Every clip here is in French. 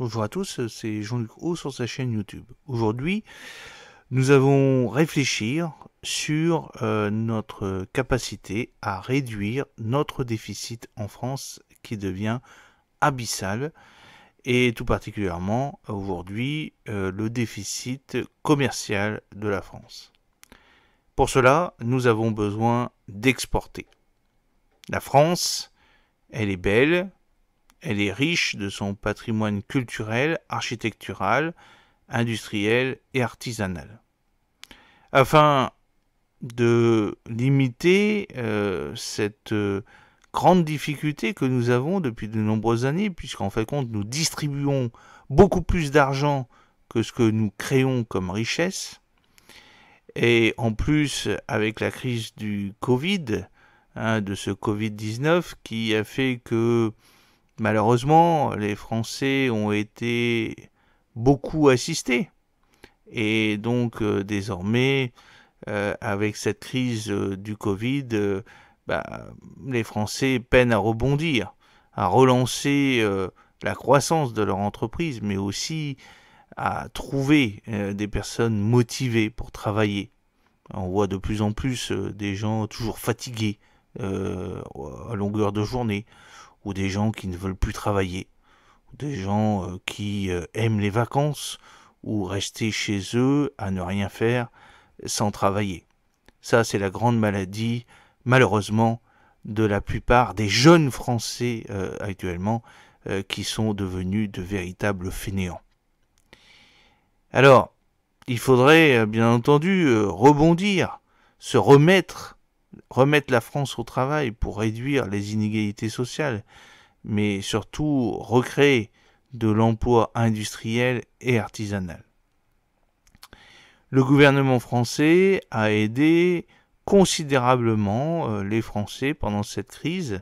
Bonjour à tous, c'est Jean-Luc Haut sur sa chaîne YouTube. Aujourd'hui, nous avons réfléchir sur euh, notre capacité à réduire notre déficit en France qui devient abyssal et tout particulièrement aujourd'hui euh, le déficit commercial de la France. Pour cela, nous avons besoin d'exporter. La France, elle est belle, elle est riche de son patrimoine culturel, architectural, industriel et artisanal. Afin de limiter euh, cette euh, grande difficulté que nous avons depuis de nombreuses années, puisqu'en fait, compte, nous distribuons beaucoup plus d'argent que ce que nous créons comme richesse. Et en plus, avec la crise du Covid, hein, de ce Covid-19, qui a fait que malheureusement, les Français ont été beaucoup assistés. Et donc, euh, désormais, euh, avec cette crise euh, du Covid, bah, les Français peinent à rebondir, à relancer la croissance de leur entreprise, mais aussi à trouver des personnes motivées pour travailler. On voit de plus en plus des gens toujours fatigués à longueur de journée ou des gens qui ne veulent plus travailler, ou des gens euh, qui euh, aiment les vacances, ou rester chez eux à ne rien faire sans travailler. Ça, c'est la grande maladie, malheureusement, de la plupart des jeunes Français euh, actuellement qui sont devenus de véritables fainéants. Alors, il faudrait bien entendu rebondir, se remettre remettre la France au travail pour réduire les inégalités sociales, mais surtout recréer de l'emploi industriel et artisanal. Le gouvernement français a aidé considérablement euh, les Français pendant cette crise,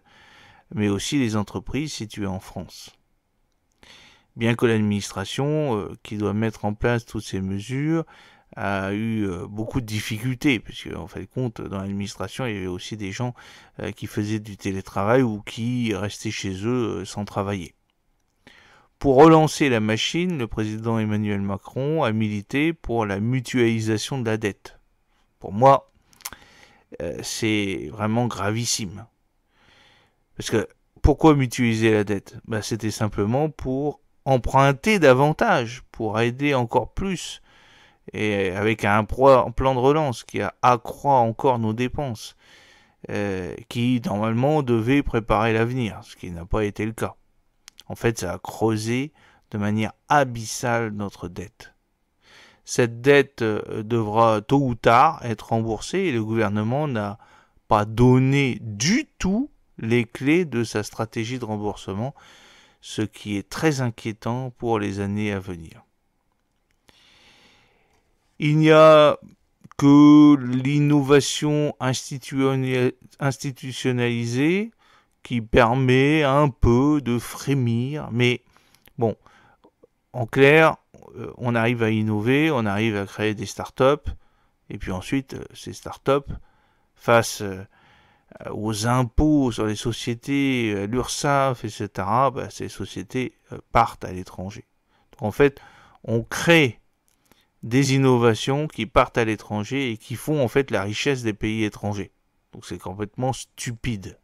mais aussi les entreprises situées en France. Bien que l'administration, euh, qui doit mettre en place toutes ces mesures, a eu euh, beaucoup de difficultés, puisque en fait compte, dans l'administration, il y avait aussi des gens euh, qui faisaient du télétravail ou qui restaient chez eux euh, sans travailler. Pour relancer la machine, le président Emmanuel Macron a milité pour la mutualisation de la dette. Pour moi, c'est vraiment gravissime. Parce que pourquoi mutualiser la dette bah, C'était simplement pour emprunter davantage, pour aider encore plus et avec un plan de relance qui accroît encore nos dépenses, euh, qui normalement devait préparer l'avenir, ce qui n'a pas été le cas. En fait, ça a creusé de manière abyssale notre dette. Cette dette euh, devra tôt ou tard être remboursée et le gouvernement n'a pas donné du tout les clés de sa stratégie de remboursement, ce qui est très inquiétant pour les années à venir. Il n'y a que l'innovation institutionnalisée qui permet un peu de frémir, mais bon, en clair, euh, on arrive à innover, on arrive à créer des startups, et puis ensuite, euh, ces startups, face euh, aux impôts sur les sociétés, l'URSSAF, etc., bah, ces sociétés partent à l'étranger. Donc en fait, on crée des innovations qui partent à l'étranger et qui font en fait la richesse des pays étrangers. Donc c'est complètement stupide.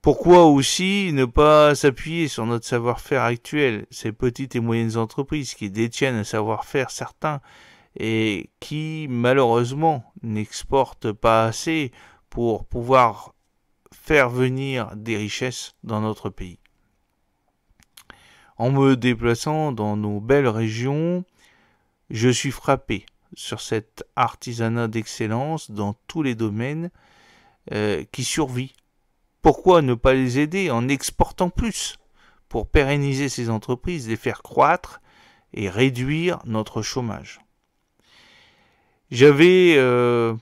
Pourquoi aussi ne pas s'appuyer sur notre savoir-faire actuel, ces petites et moyennes entreprises qui détiennent un savoir-faire certain et qui malheureusement n'exportent pas assez pour pouvoir faire venir des richesses dans notre pays. En me déplaçant dans nos belles régions, je suis frappé sur cet artisanat d'excellence dans tous les domaines euh, qui survit. Pourquoi ne pas les aider en exportant plus pour pérenniser ces entreprises, les faire croître et réduire notre chômage J'avais euh,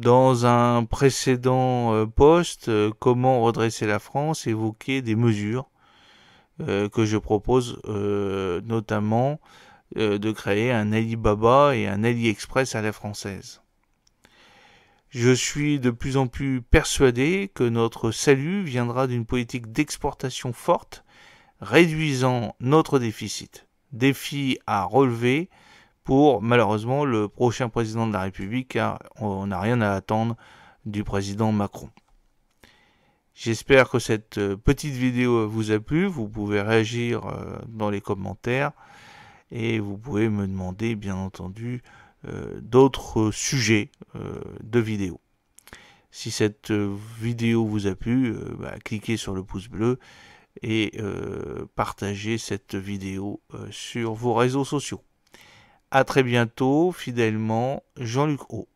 dans un précédent euh, poste Comment redresser la France évoqué des mesures que je propose notamment euh, de créer un Alibaba et un AliExpress à la française. Je suis de plus en plus persuadé que notre salut viendra d'une politique d'exportation forte, réduisant notre déficit. Défi à relever pour malheureusement le prochain président de la République, car on n'a rien à attendre du président Macron. J'espère que cette euh, petite vidéo vous a plu, vous pouvez réagir euh, dans les commentaires et vous pouvez me demander bien entendu euh, d'autres sujets euh, de vidéos. Si cette euh, vidéo vous a plu, bah, cliquez sur le pouce bleu et partagez cette vidéo sur vos réseaux sociaux. A très bientôt, fidèlement, Jean-Luc O.